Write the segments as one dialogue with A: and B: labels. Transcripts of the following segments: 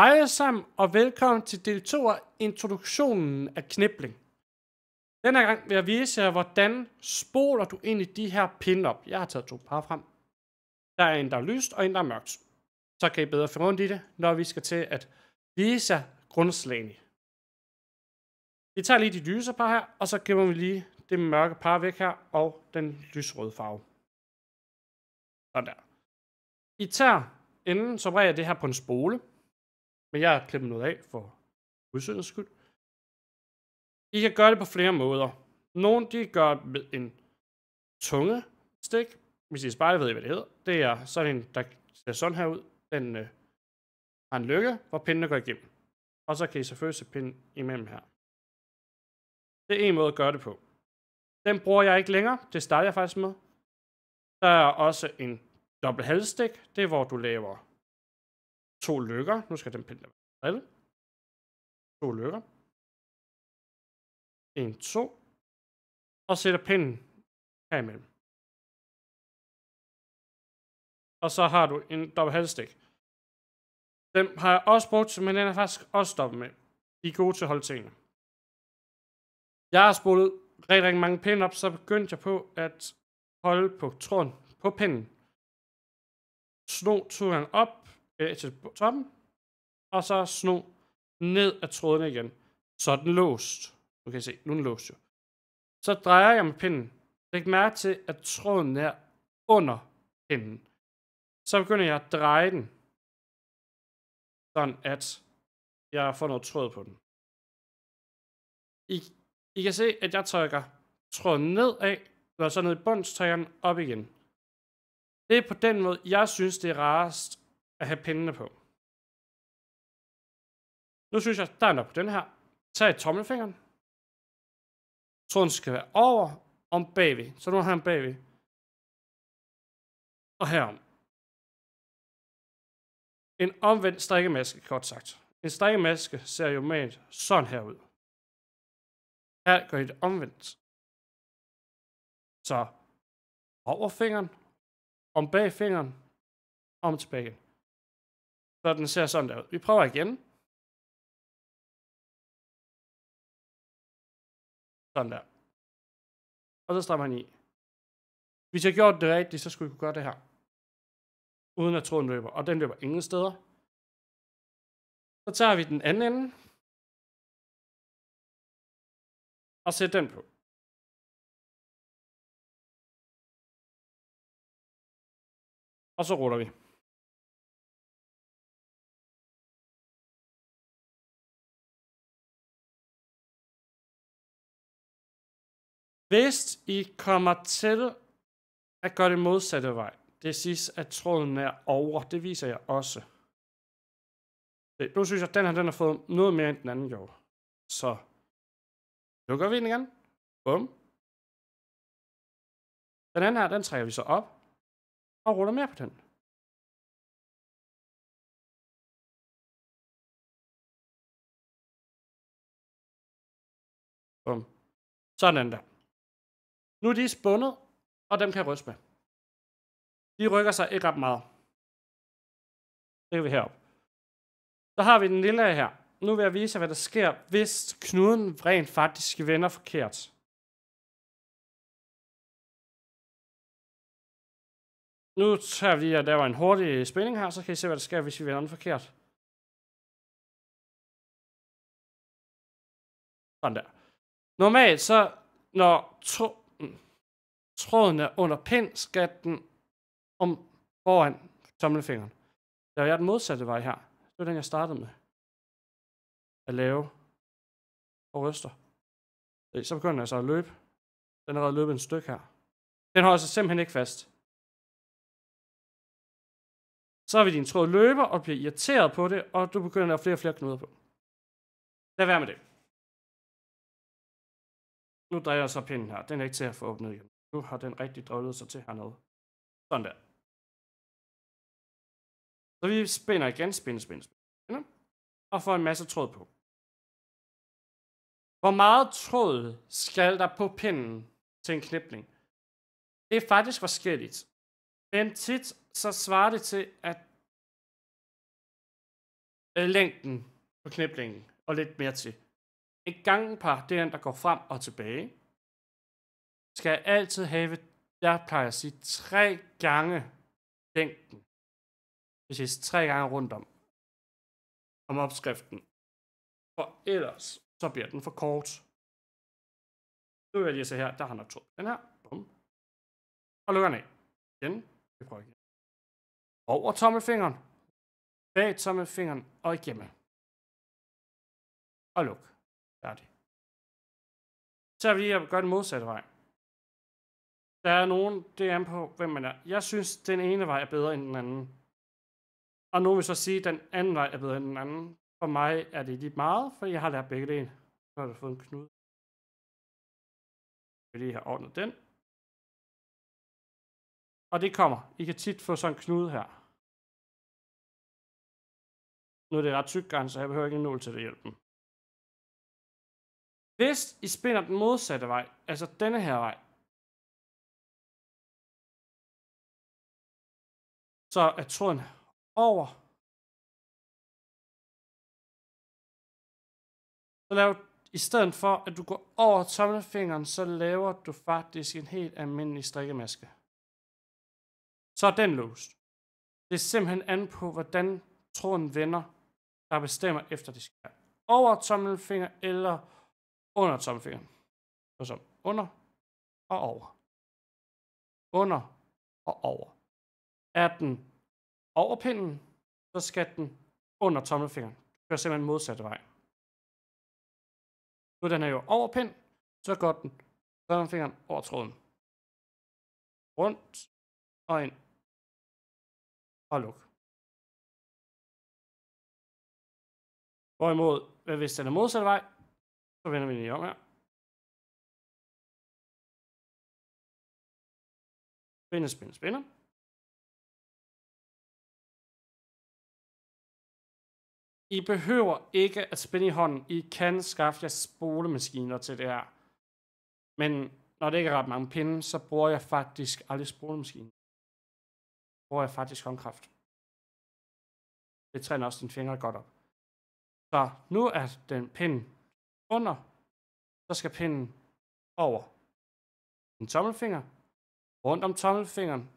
A: Hej alle sammen, og velkommen til del 2 af introduktionen af knibling. Denne gang vil jeg vise jer, hvordan spoler du ind i de her pin op. Jeg har taget to par frem. Der er en, der er lyst, og en, der er mørkt. Så kan I bedre finde rundt i det, når vi skal til at vise jer grundslagene. Vi tager lige de lyse par her, og så gemmer vi lige det mørke par væk her, og den lysrøde
B: farve. Sådan der. I tager enden, så bræger det her på en spole men jeg har klippet noget af for udsynets skyld.
A: I kan gøre det på flere måder. Nogle de gør det med en tunge stik. Hvis I spejler, ved I, hvad det hedder. Det er sådan en, der ser sådan her ud. Den øh, har en lykke, hvor pindene går igennem. Og så kan I selvfølgelig se pinden imellem her. Det er en måde at gøre det på. Den bruger jeg ikke længere. Det starter jeg faktisk med.
B: Der er også en dobbelt halvstik. Det er, hvor du laver To lykker. Nu skal den pille være To lykker. En, to. Og sætter pinden her imellem. Og så har du en dobbelt halvstik. Den har jeg også brugt, men den er faktisk også stoppet med. De er gode til at holde tingene.
A: Jeg har spolet rigtig, rigtig mange pinde op, så begyndte jeg på at holde på tråden på pinden. Sno to han op, øh, til toppen, og så sno ned af trådene igen. Så er den låst. Du kan se, nu er den låst jo. Så drejer jeg med pinden. Læg mærke til, at tråden
B: er under pinden. Så begynder jeg at dreje den, sådan at jeg får noget tråd på den.
A: I, I kan se, at jeg trykker tråden nedad, og så ned i bunden, den op igen. Det er på den måde, jeg synes, det er rarest at have pindene på.
B: Nu synes jeg, der er nok på den her. Tag tommelfingeren. Tråden skal være over om bagved. Så nu har han bagved. Og herom. En omvendt strikkemaske, kort sagt. En strikkemaske ser jo malt sådan her ud. Her gør I det omvendt. Så over fingeren, om bag fingeren, om tilbage så den ser sådan der ud. Vi prøver igen. Sådan der. Og så strammer han i. Hvis jeg gjorde det rigtigt, så skulle jeg kunne gøre det her. Uden at tråden løber. Og den løber ingen steder. Så tager vi den anden ende. Og sætter den på. Og så ruller vi. Hvis I kommer til
A: at gøre det modsatte vej, det siges, at tråden er over, det viser jeg også.
B: Se, nu synes jeg, at den her den har fået noget mere end den anden gjorde. Så går vi den igen. Bum. Den anden her, den trækker vi så op og ruller mere på den. Bum. Sådan der. Nu er de spundet, og dem kan ryste med. De rykker sig ikke ret meget. Det kan vi herop.
A: Så har vi den lille her. Nu vil jeg vise jer, hvad der sker, hvis knuden
B: rent faktisk vender forkert. Nu tager vi lige der var en hurtig spænding her, så kan I se, hvad der sker, hvis vi vender den forkert. Sådan der. Normalt så, når to, tråden er under
A: pind, skal den om foran tommelfingeren. Der jeg den modsatte vej her. Det var den, jeg startede med. At lave og ryster.
B: Så begynder jeg så at løbe. Den har allerede løbet en stykke her. Den holder sig simpelthen ikke fast. Så har vi din tråd løber og bliver irriteret på det, og du begynder at lave flere og flere knuder på. Lad være med det. Nu drejer jeg så pinden her. Den er ikke til at få åbnet igen. Nu har den rigtig drøvlet sig til hernede. Sådan der. Så vi spænder igen, spænder, spænder, spænder, og får en masse tråd på. Hvor meget tråd skal der på pinden til en knipling? Det er faktisk
A: forskelligt. Men tit så svarer det til, at øh, længden på kniplingen og lidt mere til. En gangpar, det er en, der går frem og tilbage skal altid have, jeg plejer at sige, tre gange længden. Præcis, tre gange rundt om,
B: om opskriften. For ellers, så bliver den for kort. Nu vil jeg lige se her, der har nok to. Den her, bum. Og lukker den af. Igen. Vi prøver igen. Over tommelfingeren. Bag tommelfingeren og igennem. Og luk. Færdig. Så lige at gøre den modsatte vej. Der er nogen, det
A: er an på, hvem man er. Jeg synes, den ene vej er bedre end den anden. Og nu vil så sige, at den anden vej er bedre end den anden. For mig er det lige meget, for jeg har lært begge dele. Så har du fået en
B: knude. Jeg vil lige have ordnet den. Og det kommer. I kan tit få sådan en knude her. Nu er det ret tyk garn, så jeg behøver ikke en nål til at hjælpe dem. Hvis I spænder den modsatte vej, altså denne her vej, Så er tråden over. Så laver, i stedet for,
A: at du går over tommelfingeren, så laver du faktisk en helt almindelig strikkemaske. Så er den låst. Det er simpelthen an på, hvordan tråden vender, der bestemmer efter det skal være over tommelfinger eller
B: under tommelfingeren. Så som under og over. Under og over. Er den over pinden, så skal den under tommelfingeren. Du kører simpelthen modsatte vej. Nu den er jo over pind, så går den tommelfingeren over tråden. Rundt og ind. Og luk. Hvorimod, hvis den er modsatte vej, så vender vi den om her. Spinder, spinder, spinder. I behøver ikke at spænde i hånden. I kan skaffe jer spolemaskiner
A: til det her. Men når det ikke er ret mange pinde, så bruger jeg faktisk aldrig
B: spolemaskinen. Bruger jeg faktisk håndkraft. Det træner også dine fingre godt op. Så nu er den pind under, så skal pinden over en tommelfinger, rundt om tommelfingeren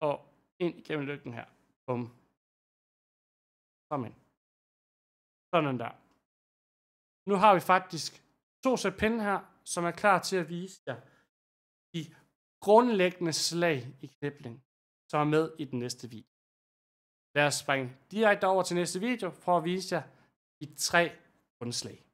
B: og ind igennem lykken her. Bum. Kom ind. Sådan der. Nu har vi faktisk to
A: sæt pinde her, som er klar til at vise jer de grundlæggende slag i knibling, som er med i den næste video. Lad os springe direkte over til næste video for at vise jer de tre grundslag.